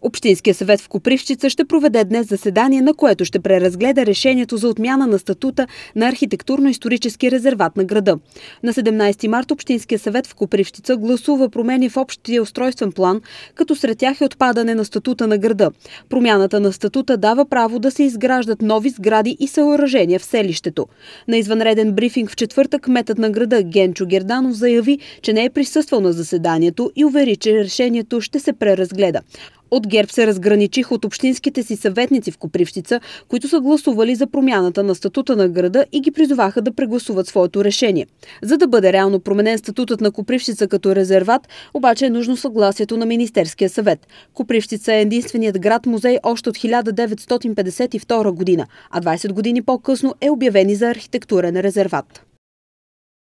Общинския съвет в Копривщица ще проведе днес заседание, на което ще преразгледа решението за отмяна на статута на архитектурно-исторически резерват на града. На 17 март Общинския съвет в Копривщица гласува промени в общия устройствен план, като сред тях е отпадане на статута на града. Промяната на статута дава право да се изграждат нови сгради и съоръжения в селището. На извънреден брифинг в четвъртък метът на града Генчо Герданов заяви, че не е присъствал на заседанието и увери, че решението ще се преразгледа. От ГЕРБ се разграничих от общинските си съветници в Копривщица, които са гласували за промяната на статута на града и ги призоваха да прегласуват своето решение. За да бъде реално променен статутът на Копривщица като резерват, обаче е нужно съгласието на Министерския съвет. Копривщица е единственият град-музей още от 1952 година, а 20 години по-късно е обявени за архитектурен резерват.